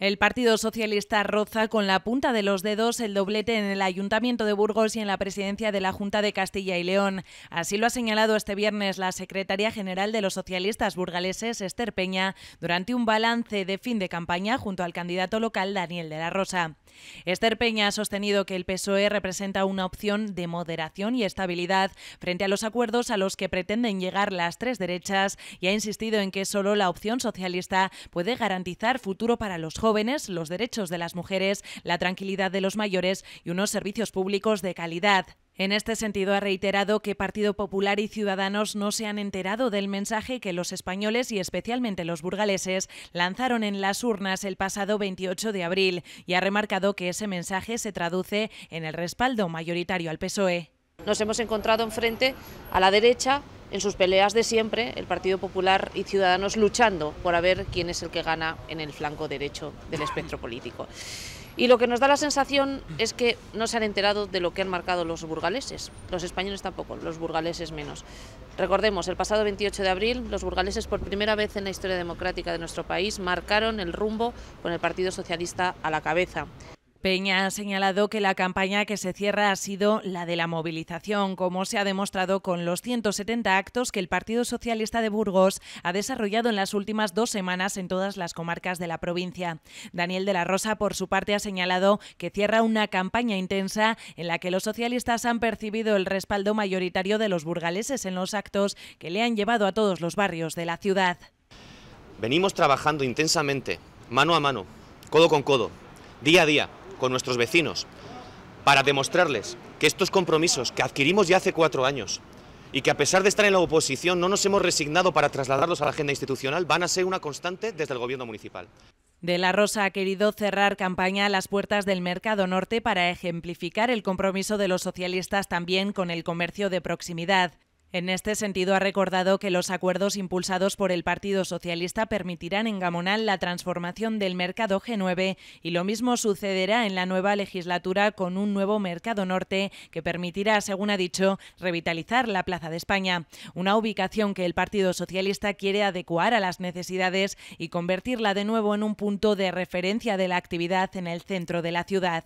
El Partido Socialista roza con la punta de los dedos el doblete en el Ayuntamiento de Burgos y en la presidencia de la Junta de Castilla y León. Así lo ha señalado este viernes la secretaria general de los socialistas burgaleses, Esther Peña, durante un balance de fin de campaña junto al candidato local Daniel de la Rosa. Esther Peña ha sostenido que el PSOE representa una opción de moderación y estabilidad frente a los acuerdos a los que pretenden llegar las tres derechas y ha insistido en que solo la opción socialista puede garantizar futuro para los jóvenes jóvenes, los derechos de las mujeres, la tranquilidad de los mayores y unos servicios públicos de calidad. En este sentido, ha reiterado que Partido Popular y Ciudadanos no se han enterado del mensaje que los españoles y especialmente los burgaleses lanzaron en las urnas el pasado 28 de abril y ha remarcado que ese mensaje se traduce en el respaldo mayoritario al PSOE. Nos hemos encontrado enfrente a la derecha en sus peleas de siempre, el Partido Popular y Ciudadanos luchando por ver quién es el que gana en el flanco derecho del espectro político. Y lo que nos da la sensación es que no se han enterado de lo que han marcado los burgaleses. Los españoles tampoco, los burgaleses menos. Recordemos, el pasado 28 de abril, los burgaleses por primera vez en la historia democrática de nuestro país marcaron el rumbo con el Partido Socialista a la cabeza. Peña ha señalado que la campaña que se cierra ha sido la de la movilización, como se ha demostrado con los 170 actos que el Partido Socialista de Burgos ha desarrollado en las últimas dos semanas en todas las comarcas de la provincia. Daniel de la Rosa, por su parte, ha señalado que cierra una campaña intensa en la que los socialistas han percibido el respaldo mayoritario de los burgaleses en los actos que le han llevado a todos los barrios de la ciudad. Venimos trabajando intensamente, mano a mano, codo con codo, día a día con nuestros vecinos para demostrarles que estos compromisos que adquirimos ya hace cuatro años y que a pesar de estar en la oposición no nos hemos resignado para trasladarlos a la agenda institucional van a ser una constante desde el Gobierno municipal. De la Rosa ha querido cerrar campaña a las puertas del Mercado Norte para ejemplificar el compromiso de los socialistas también con el comercio de proximidad. En este sentido, ha recordado que los acuerdos impulsados por el Partido Socialista permitirán en Gamonal la transformación del mercado G9 y lo mismo sucederá en la nueva legislatura con un nuevo mercado norte que permitirá, según ha dicho, revitalizar la Plaza de España, una ubicación que el Partido Socialista quiere adecuar a las necesidades y convertirla de nuevo en un punto de referencia de la actividad en el centro de la ciudad.